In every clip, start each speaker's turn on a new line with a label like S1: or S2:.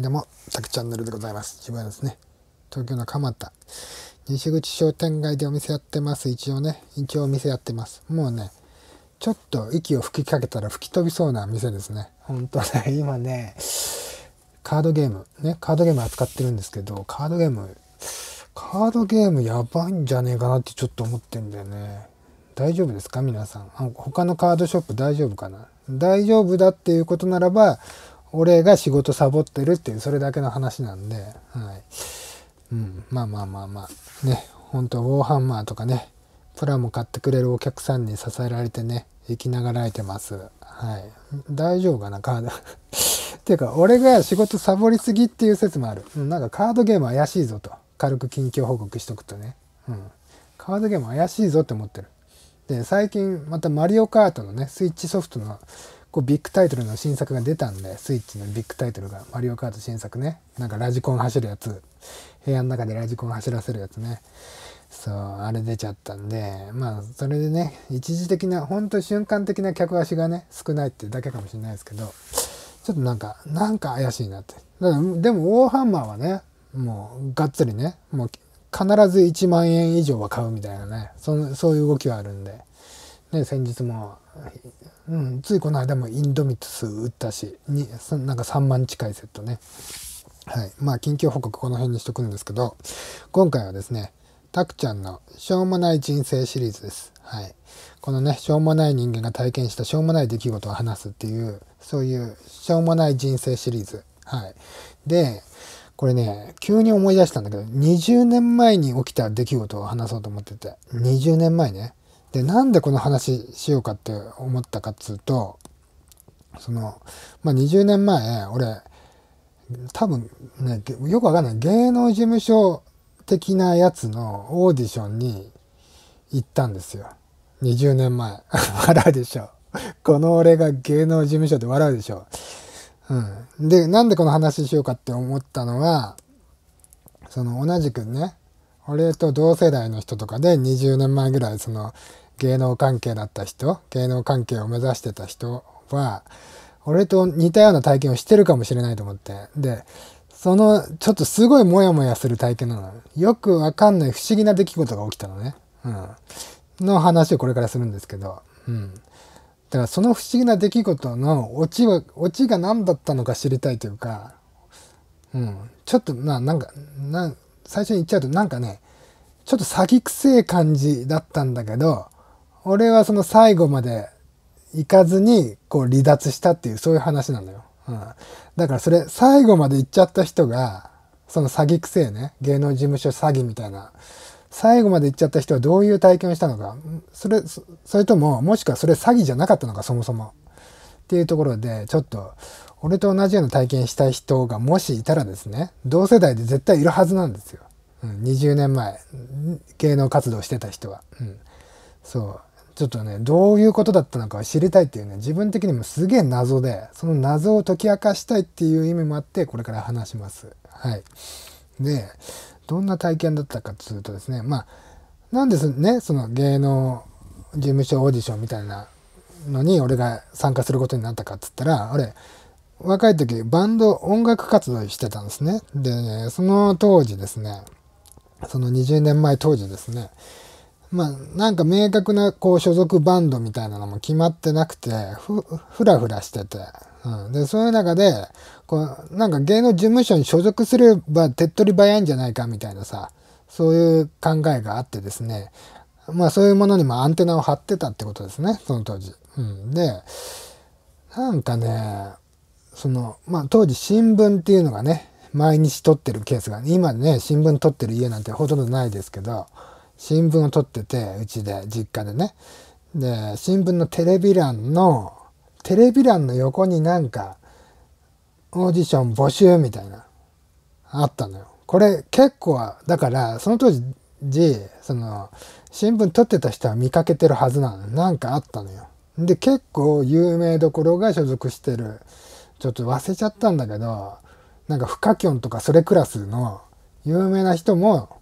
S1: いどうも、たくチャンネルでございます。自分ですね、東京の蒲田、西口商店街でお店やってます。一応ね、一応お店やってます。もうね、ちょっと息を吹きかけたら吹き飛びそうな店ですね。ほんとね、今ね、カードゲーム、ね、カードゲーム扱ってるんですけど、カードゲーム、カードゲームやばいんじゃねえかなってちょっと思ってんだよね。大丈夫ですか皆さん。他のカードショップ大丈夫かな大丈夫だっていうことならば、俺が仕事サボってるっていう、それだけの話なんで、はい。うん、まあまあまあまあ、ね、本当ウォーハンマーとかね、プラも買ってくれるお客さんに支えられてね、生きながらえてます。はい。大丈夫かな、カード。ていうか、俺が仕事サボりすぎっていう説もある。うん、なんかカードゲーム怪しいぞと。軽く近況報告しとくとね。うん。カードゲーム怪しいぞって思ってる。で、最近またマリオカートのね、スイッチソフトのこうビッグタイトルの新作が出たんで、スイッチのビッグタイトルが、マリオカート新作ね。なんかラジコン走るやつ。部屋の中でラジコン走らせるやつね。そう、あれ出ちゃったんで、まあ、それでね、一時的な、ほんと瞬間的な客足がね、少ないっていうだけかもしれないですけど、ちょっとなんか、なんか怪しいなって。だからでも、オーハンマーはね、もう、がっつりね、もう、必ず1万円以上は買うみたいなね、そのそういう動きはあるんで。ね、先日も、うん、ついこの間もインドミトス打ったしになんか3万近いセットね。はい、まあ緊急報告この辺にしとくんですけど今回はですねたくちゃんのしょうもない人生シリーズです。はい。このね、しょうもない人間が体験したしょうもない出来事を話すっていう、そういうしょうもない人生シリーズ。はい。で、これね、急に思い出したんだけど、20年前に起きた出来事を話そうと思ってて、20年前ね。でなんでこの話しようかって思ったかっつうとその、まあ、20年前俺多分ねよくわかんない芸能事務所的なやつのオーディションに行ったんですよ20年前 笑うでしょこの俺が芸能事務所で笑うでしょうんでなんでこの話しようかって思ったのはその同じくね俺と同世代の人とかで20年前ぐらいその芸能関係だった人芸能関係を目指してた人は俺と似たような体験をしてるかもしれないと思ってでそのちょっとすごいモヤモヤする体験なのよくわかんない不思議な出来事が起きたのね、うん、の話をこれからするんですけど、うん、だからその不思議な出来事のオチはオチが何だったのか知りたいというか、うん、ちょっとあなんかな最初に言っちゃうとなんかねちょっと先くせえ感じだったんだけど俺はその最後まで行かずにこう離脱したっていうそういう話なのよ、うん、だからそれ最後まで行っちゃった人がその詐欺くせえね芸能事務所詐欺みたいな最後まで行っちゃった人はどういう体験をしたのかそれそれとももしくはそれ詐欺じゃなかったのかそもそもっていうところでちょっと俺と同じような体験した人がもしいたらですね同世代で絶対いるはずなんですよ、うん、20年前芸能活動してた人は、うん、そうちょっとねどういうことだったのかを知りたいっていうね自分的にもすげえ謎でその謎を解き明かしたいっていう意味もあってこれから話しますはいでどんな体験だったかっていうとですねまあなんですねその芸能事務所オーディションみたいなのに俺が参加することになったかっつったらあれ若い時バンド音楽活動してたんですね。でね、その当時ですね、その20年前当時ですね、まあなんか明確なこう所属バンドみたいなのも決まってなくて、ふ、ふらふらしてて、うん、で、そういう中で、こう、なんか芸能事務所に所属すれば手っ取り早いんじゃないかみたいなさ、そういう考えがあってですね、まあそういうものにもアンテナを張ってたってことですね、その当時。うん、で、なんかね、その、まあ、当時新聞っていうのがね、毎日撮ってるケースが、今ね、新聞撮ってる家なんてほとんどないですけど、新聞を撮ってて、うちで、実家でね。で、新聞のテレビ欄の、テレビ欄の横になんか、オーディション募集みたいな、あったのよ。これ結構、だから、その当時、その、新聞撮ってた人は見かけてるはずなの。なんかあったのよ。で、結構有名どころが所属してるちょっと忘れちゃったんだけどなんかフカキョンとかそれクラスの有名な人も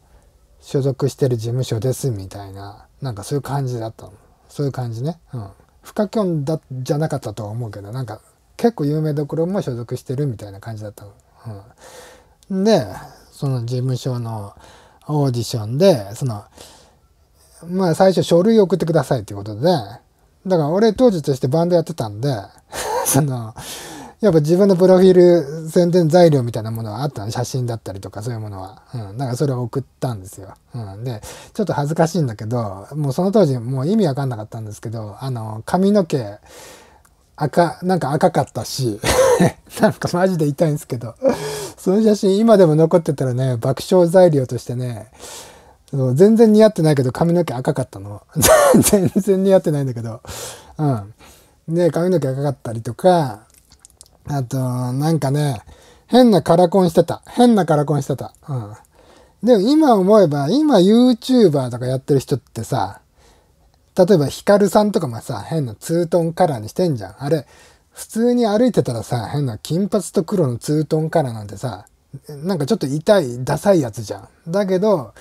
S1: 所属してる事務所ですみたいななんかそういう感じだったのそういう感じねうんフカキョンだじゃなかったとは思うけどなんか結構有名どころも所属してるみたいな感じだったの、うん、でその事務所のオーディションでそのまあ最初書類送ってくださいっていうことでだから俺当時としてバンドやってたんで そのやっぱ自分のプロフィール宣伝材料みたいなものはあったの写真だったりとかそういうものは、うん、だからそれを送ったんですよ、うん、でちょっと恥ずかしいんだけどもうその当時もう意味わかんなかったんですけどあの髪の毛赤なんか赤かったし なんかマジで痛いんですけどその写真今でも残ってたらね爆笑材料としてね全然似合ってないけど髪の毛赤かったの 全然似合ってないんだけどうんで髪の毛赤かったりとかあと、なんかね、変なカラコンしてた。変なカラコンしてた。うん。でも今思えば、今 YouTuber とかやってる人ってさ、例えばヒカルさんとかもさ、変なツートンカラーにしてんじゃん。あれ、普通に歩いてたらさ、変な金髪と黒のツートンカラーなんてさ、なんかちょっと痛い、ダサいやつじゃん。だけど、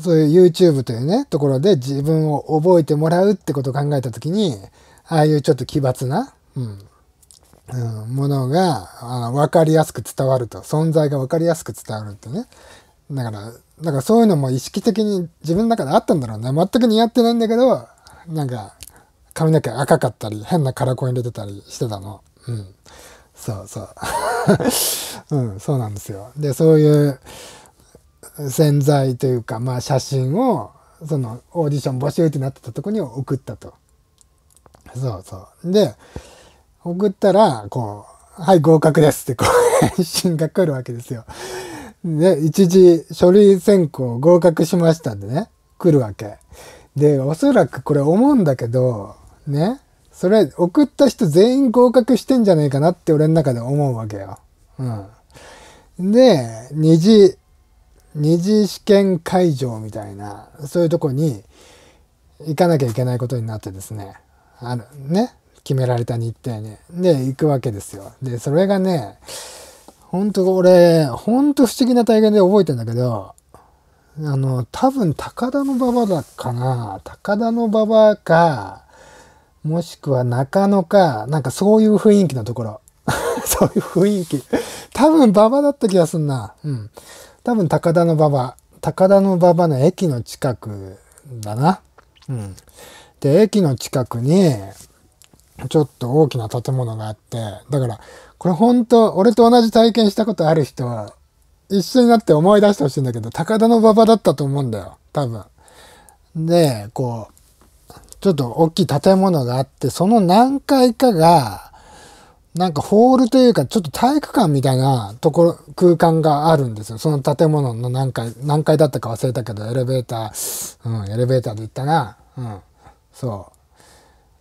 S1: そういう YouTube というね、ところで自分を覚えてもらうってことを考えた時に、ああいうちょっと奇抜な、うん、うん、ものがあ分かりやすく伝わると存在が分かりやすく伝わるってねだからんかそういうのも意識的に自分の中であったんだろうね全く似合ってないんだけどなんか髪の毛赤かったり変なカラコン入れてたりしてたのうんそうそう うんそうなんですよでそういう潜在というかまあ写真をそのオーディション募集ってなってたとこに送ったとそうそうで送ったら、こう、はい、合格ですって、こう、返信が来るわけですよ。で、一時書類選考合格しましたんでね、来るわけ。で、おそらくこれ思うんだけど、ね、それ送った人全員合格してんじゃねえかなって俺の中で思うわけよ。うん。で、二次、二次試験会場みたいな、そういうとこに行かなきゃいけないことになってですね。あの、ね。決められた日程に。で、行くわけですよ。で、それがね、ほんと俺、ほんと不思議な体験で覚えてんだけど、あの、多分高田の馬場だかな。高田の馬場か、もしくは中野か、なんかそういう雰囲気のところ。そういう雰囲気。多分馬場だった気がすんな。うん。多分高田の馬場。高田の馬場の駅の近くだな。うん。で、駅の近くに、ちょっと大きな建物があって、だから、これ本当俺と同じ体験したことある人は、一緒になって思い出してほしいんだけど、高田の馬場だったと思うんだよ、多分。で、こう、ちょっと大きい建物があって、その何階かが、なんかホールというか、ちょっと体育館みたいなところ、空間があるんですよ。その建物の何階、何階だったか忘れたけど、エレベーター、うん、エレベーターで行ったな。うん、そう。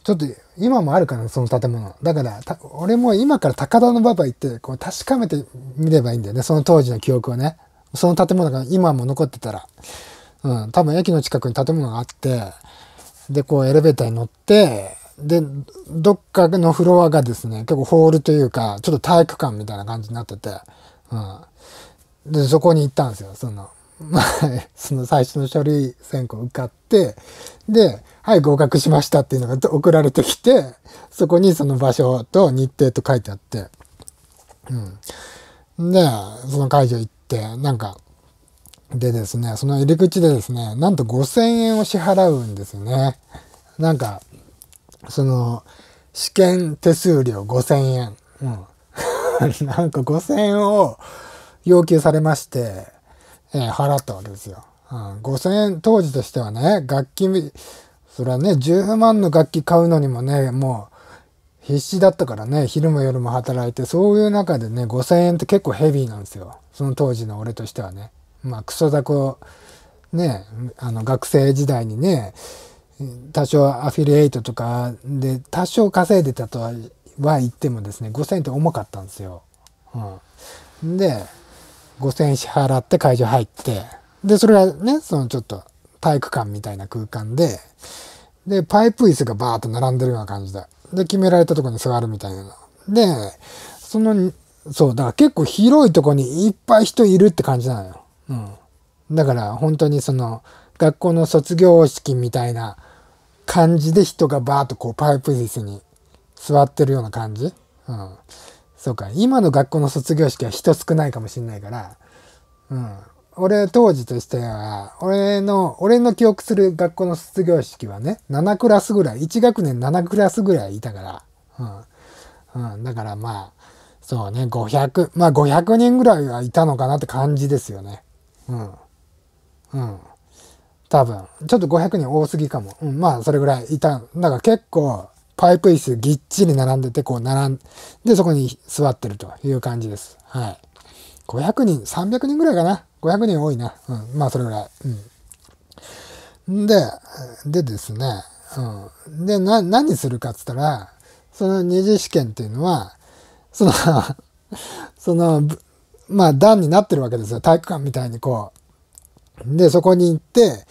S1: ちょっと今もあるからその建物だから俺も今から高田馬場行ってこう確かめてみればいいんだよねその当時の記憶をねその建物が今も残ってたら、うん、多分駅の近くに建物があってでこうエレベーターに乗ってでどっかのフロアがですね結構ホールというかちょっと体育館みたいな感じになってて、うん、でそこに行ったんですよその その最初の書類選考受かってではい、合格しましたっていうのが送られてきて、そこにその場所と日程と書いてあって、うん。で、その会場行って、なんか、でですね、その入り口でですね、なんと5000円を支払うんですよね。なんか、その、試験手数料5000円。うん。なんか5000円を要求されまして、えー、払ったわけですよ。うん、5000円当時としてはね、楽器、それはね10万の楽器買うのにもねもう必死だったからね昼も夜も働いてそういう中でね5,000円って結構ヘビーなんですよその当時の俺としてはね。まあ、クソ雑魚ねあの学生時代にね多少アフィリエイトとかで多少稼いでたとは言ってもですね5,000円って重かったんですよ。うん、で5,000円支払って会場入ってでそれはねそのちょっと体育館みたいな空間でで、パイプ椅子がバーっと並んでるような感じで。で、決められたとこに座るみたいな。で、その、そう、だから結構広いとこにいっぱい人いるって感じなのよ。うん。だから本当にその、学校の卒業式みたいな感じで人がバーっとこうパイプ椅子に座ってるような感じ。うん。そうか。今の学校の卒業式は人少ないかもしんないから、うん。俺当時としては、俺の、俺の記憶する学校の卒業式はね、7クラスぐらい、1学年7クラスぐらいいたから、うん。うん、だからまあ、そうね、500、まあ500人ぐらいはいたのかなって感じですよね。うん。うん。多分。ちょっと500人多すぎかも。うん、まあそれぐらいいた。だから結構、パイプ椅子ぎっちり並んでて、こう並んで、そこに座ってるという感じです。はい。500人、300人ぐらいかな。500人多いな。うん。まあ、それぐらい。うん。で、でですね、うん。で、な、何するかっつったら、その二次試験っていうのは、その その、まあ、段になってるわけですよ。体育館みたいにこう。で、そこに行って、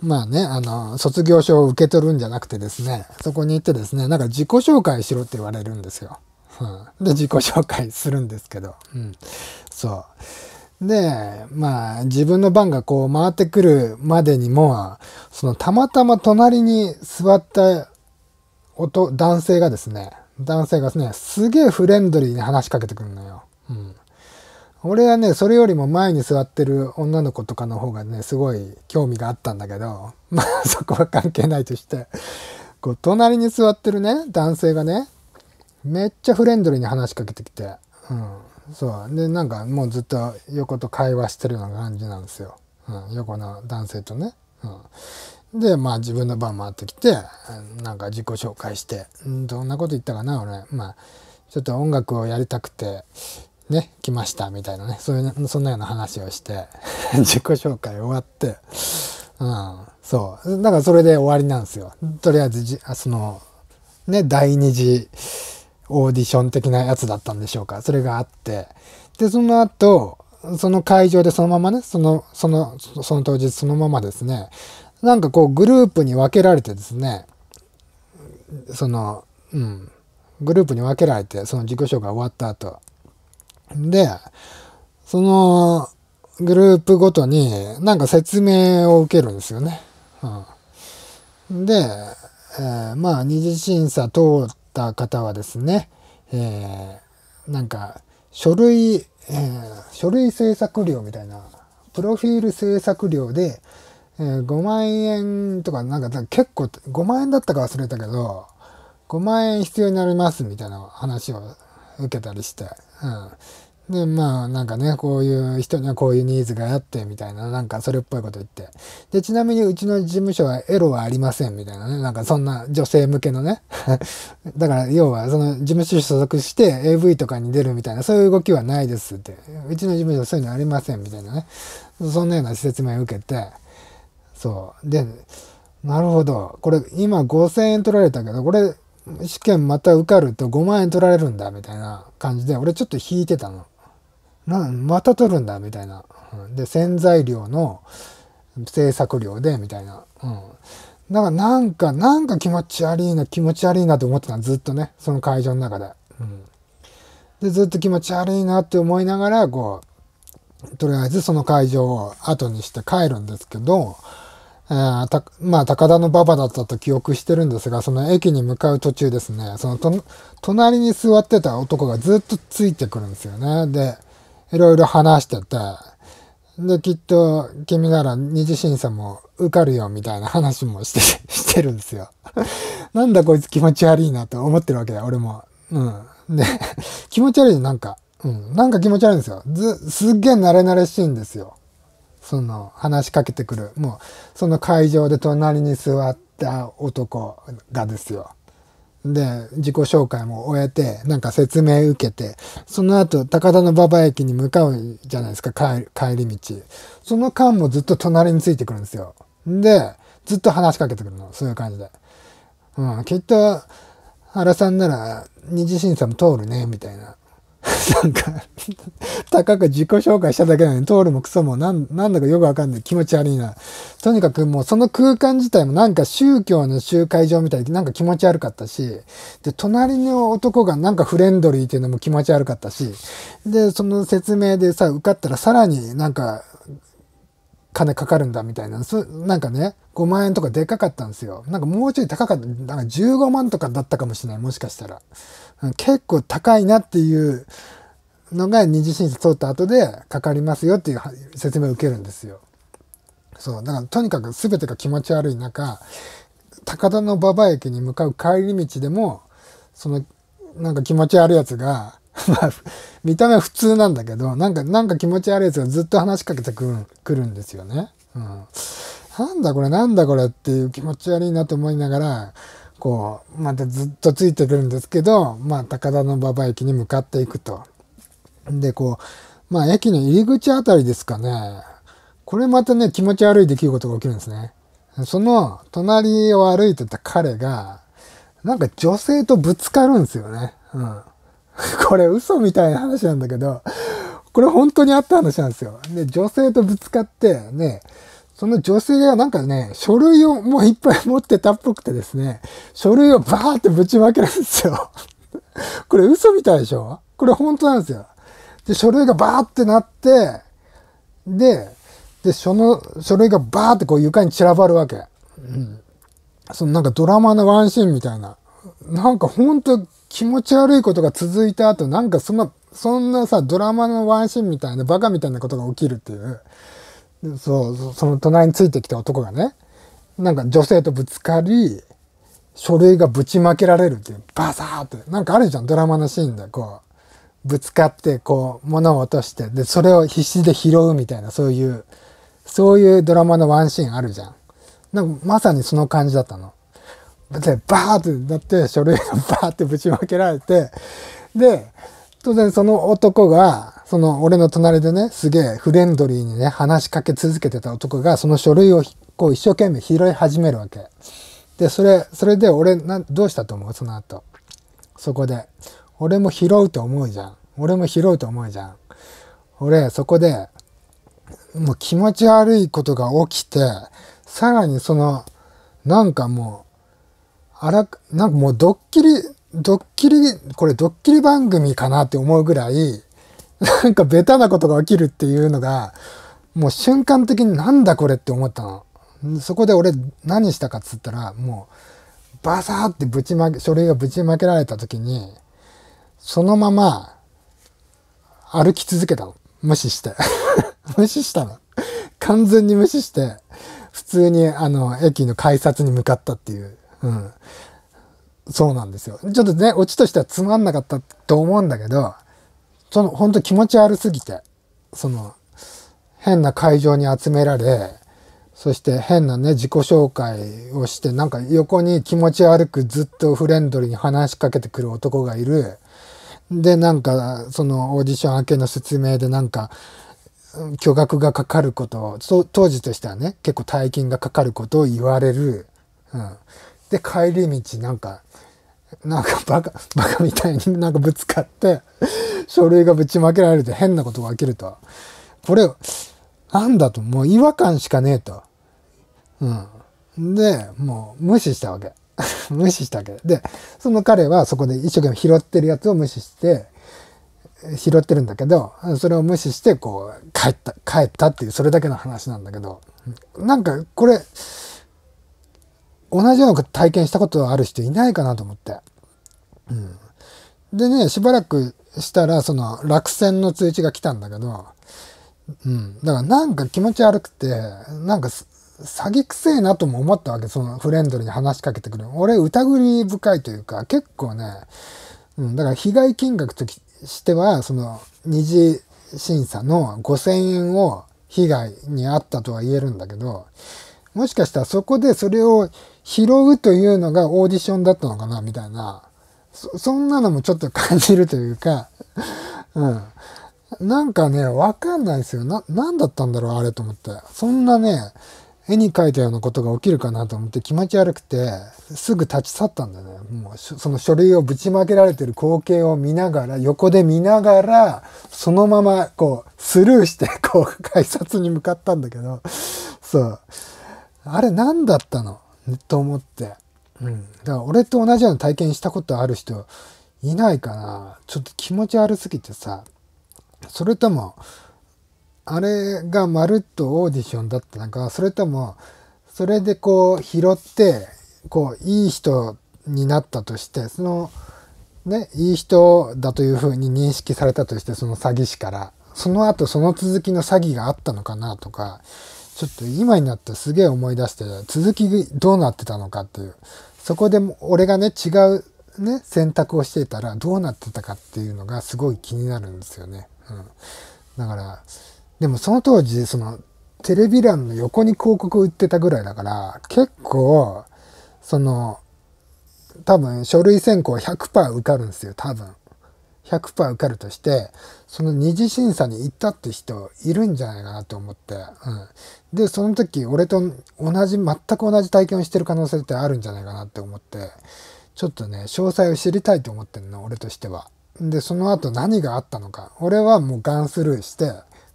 S1: まあね、あの、卒業証を受け取るんじゃなくてですね、そこに行ってですね、なんか自己紹介しろって言われるんですよ。うん、で、自己紹介するんですけど、うん。そう。で、まあ、自分の番がこう回ってくるまでにも、そのたまたま隣に座った男、男性がですね、男性がですね、すげえフレンドリーに話しかけてくるのよ。うん。俺はね、それよりも前に座ってる女の子とかの方がね、すごい興味があったんだけど、まあそこは関係ないとして、こう、隣に座ってるね、男性がね、めっちゃフレンドリーに話しかけてきて、うん。そうでなんかもうずっと横と会話してるような感じなんですよ、うん、横の男性とね、うん、でまあ自分の番回ってきてなんか自己紹介してどんなこと言ったかな俺まあちょっと音楽をやりたくてね来ましたみたいなねそういうそんなような話をして 自己紹介終わって、うん、そうだからそれで終わりなんですよとりあえずじそのね第二次オーディション的なやつだったんでしょうか。それがあって。で、その後、その会場でそのままね、その、その、その当日そのままですね、なんかこうグループに分けられてですね、その、うん、グループに分けられて、その自己紹介終わった後。で、そのグループごとになんか説明を受けるんですよね。うん、で、えー、まあ二次審査通って、った方はですね、えー、なんか書類、えー、書類制作料みたいな、プロフィール制作料で、えー、5万円とか、なんか結構、5万円だったか忘れたけど、5万円必要になりますみたいな話を受けたりして、うん。で、まあなんかね、こういう人にはこういうニーズがあってみたいな、なんかそれっぽいこと言って。で、ちなみにうちの事務所はエロはありませんみたいなね、なんかそんな女性向けのね。だから要はその事務所所属して AV とかに出るみたいな、そういう動きはないですって。うちの事務所はそういうのありませんみたいなね。そんなような説明を受けて、そう。で、なるほど。これ今5000円取られたけど、これ試験また受かると5万円取られるんだみたいな感じで、俺ちょっと引いてたの。なまた取るんだみたいな、うん、で洗剤量の制作量でみたいな、うん、だからなんかなんか気持ち悪いな気持ち悪いなと思ってたずっとねその会場の中で、うん、でずっと気持ち悪いなって思いながらこうとりあえずその会場を後にして帰るんですけど、えー、たまあ高田の馬場だったと記憶してるんですがその駅に向かう途中ですねそのと隣に座ってた男がずっとついてくるんですよねでいろいろ話してて、で、きっと君なら二次審査も受かるよみたいな話もして、してるんですよ。なんだこいつ気持ち悪いなと思ってるわけだ、俺も。うん。で、気持ち悪いなんか。うん。なんか気持ち悪いんですよ。ず、すっげえ慣れ慣れしいんですよ。その、話しかけてくる。もう、その会場で隣に座った男がですよ。で、自己紹介も終えて、なんか説明受けて、その後、高田馬場駅に向かうじゃないですか、帰り道。その間もずっと隣についてくるんですよ。で、ずっと話しかけてくるの、そういう感じで。うん、きっと、原さんなら二次審査も通るね、みたいな。なんか高く自己紹介しただけなのに、通るもクソもなん、なんだかよくわかんない。気持ち悪いな。とにかくもうその空間自体もなんか宗教の集会場みたいでなんか気持ち悪かったし、で、隣の男がなんかフレンドリーっていうのも気持ち悪かったし、で、その説明でさ、受かったらさらになんか、金かかるんだみたいな、そなんかね、5万円とかでかかったんですよ。なんかもうちょい高かった、なんか15万とかだったかもしれない、もしかしたら。結構高いなっていうのが二次審査通った後でかかりますよっていう説明を受けるんですよ。そうだからとにかく全てが気持ち悪い中高田の馬場駅に向かう帰り道でもそのなんか気持ち悪いやつが まあ見た目は普通なんだけどなんかなんか気持ち悪いやつがずっと話しかけてくるくるんですよね。うん、なんだこれなんだこれっていう気持ち悪いなと思いながらこう、またずっとついてくるんですけど、まあ、高田馬場駅に向かっていくと。で、こう、まあ、駅の入り口あたりですかね。これまたね、気持ち悪い出来事が起きるんですね。その、隣を歩いてた彼が、なんか女性とぶつかるんですよね。うん。これ嘘みたいな話なんだけど、これ本当にあった話なんですよ。で、女性とぶつかって、ね、その女性がなんかね、書類をもういっぱい持ってたっぽくてですね、書類をバーってぶちまけるんですよ。これ嘘みたいでしょこれ本当なんですよ。で、書類がバーってなって、で、で、その書類がバーってこう床に散らばるわけ。うん。そのなんかドラマのワンシーンみたいな。なんかほんと気持ち悪いことが続いた後、なんかそんな、そんなさ、ドラマのワンシーンみたいな、バカみたいなことが起きるっていう。そうその隣についてきた男がねなんか女性とぶつかり書類がぶちまけられるっていうバサーってなんかあるじゃんドラマのシーンでこうぶつかってこう物を落としてでそれを必死で拾うみたいなそういうそういうドラマのワンシーンあるじゃん。なんかまさにその感じだったの。でバーってなって書類がバーってぶちまけられてで当然その男が、その俺の隣でね、すげえフレンドリーにね、話しかけ続けてた男が、その書類をこう一生懸命拾い始めるわけ。で、それ、それで俺、などうしたと思うその後。そこで。俺も拾うと思うじゃん。俺も拾うと思うじゃん。俺、そこで、もう気持ち悪いことが起きて、さらにその、なんかもう、あら、なんかもうドッキリドッキリ、これドッキリ番組かなって思うぐらい、なんかベタなことが起きるっていうのが、もう瞬間的になんだこれって思ったの。そこで俺何したかっつったら、もう、バサーってぶちまけ、書類がぶちまけられた時に、そのまま、歩き続けたの。無視して。無視したの。完全に無視して、普通にあの、駅の改札に向かったっていう。うん。そうなんですよ。ちょっとね、オチとしてはつまんなかったと思うんだけど、その、本当気持ち悪すぎて、その、変な会場に集められ、そして変なね、自己紹介をして、なんか横に気持ち悪くずっとフレンドリーに話しかけてくる男がいる。で、なんか、そのオーディション明けの説明でなんか、巨額がかかることを、当時としてはね、結構大金がかかることを言われる。うん。で帰り道なんかなんかバカ バカみたいになんかぶつかって書類がぶちまけられて変なことが起きるとこれなんだともう違和感しかねえと。うん、でもう無視したわけ 無視したわけでその彼はそこで一生懸命拾ってるやつを無視して拾ってるんだけどそれを無視してこう帰った帰ったっていうそれだけの話なんだけどなんかこれ同じような体験したことある人いないかなと思って。うん、でね、しばらくしたら、その落選の通知が来たんだけど、うん。だからなんか気持ち悪くて、なんか詐欺くせえなとも思ったわけ、そのフレンドリーに話しかけてくる。俺疑り深いというか、結構ね、うん、だから被害金額としては、その二次審査の5000円を被害にあったとは言えるんだけど、もしかしたらそこでそれを拾うというのがオーディションだったのかなみたいなそそんなのもちょっと感じるというか、うん、なんかねわかんないですよな何だったんだろうあれと思ってそんなね絵に描いたようなことが起きるかなと思って気持ち悪くてすぐ立ち去ったんだよねもうその書類をぶちまけられてる光景を見ながら横で見ながらそのままこうスルーしてこう 改札に向かったんだけどそうあれ何だったのと思って。うん。だから俺と同じような体験したことある人いないかな。ちょっと気持ち悪すぎてさ。それとも、あれがまるっとオーディションだったのか、それとも、それでこう拾って、こう、いい人になったとして、その、ね、いい人だというふうに認識されたとして、その詐欺師から、その後その続きの詐欺があったのかなとか、ちょっと今になってすげえ思い出して続きどうなってたのかっていうそこで俺がね違うね選択をしてたらどうなってたかっていうのがすごい気になるんですよね。うん、だからでもその当時そのテレビ欄の横に広告売ってたぐらいだから結構その多分書類選考100%受かるんですよ多分。100%受かるとしてその二次審査に行ったって人いるんじゃないかなと思って、うん、でその時俺と同じ全く同じ体験をしてる可能性ってあるんじゃないかなって思ってちょっとね詳細を知りたいと思ってんの俺としては。でその後何があったのか俺はもうガンスルーして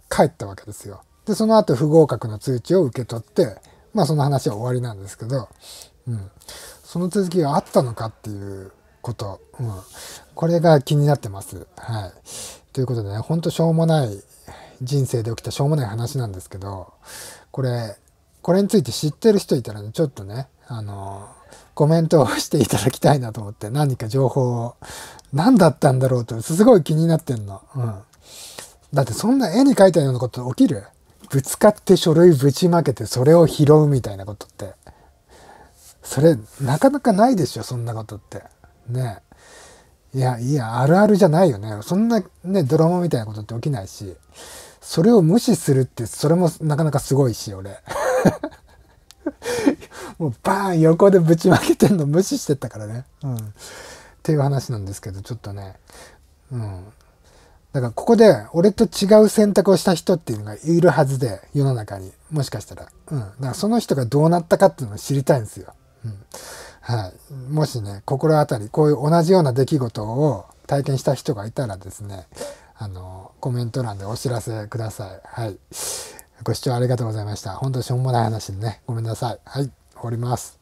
S1: 帰ったわけですよ。でその後不合格の通知を受け取ってまあその話は終わりなんですけど、うん、その続きがあったのかっていうこと、うん、これが気になってます。はいということでねほんとしょうもない人生で起きたしょうもない話なんですけどこれこれについて知ってる人いたらねちょっとねあのコメントをしていただきたいなと思って何か情報を何だったんだろうとすごい気になってんの、うん、だってそんな絵に描いたようなこと起きるぶつかって書類ぶちまけてそれを拾うみたいなことってそれなかなかないでしょそんなことってねえいや、いや、あるあるじゃないよね。そんなね、ドラマみたいなことって起きないし、それを無視するって、それもなかなかすごいし、俺。もうバーン横でぶちまけてんの無視してったからね。うん。っていう話なんですけど、ちょっとね。うん。だからここで俺と違う選択をした人っていうのがいるはずで、世の中に。もしかしたら。うん。だからその人がどうなったかっていうのを知りたいんですよ。うん。はい、もしね心当たりこういう同じような出来事を体験した人がいたらですねあのコメント欄でお知らせください。はい、ご視聴ありがとうございました。本当しょうもない話でねごめんなさい。はい終わります。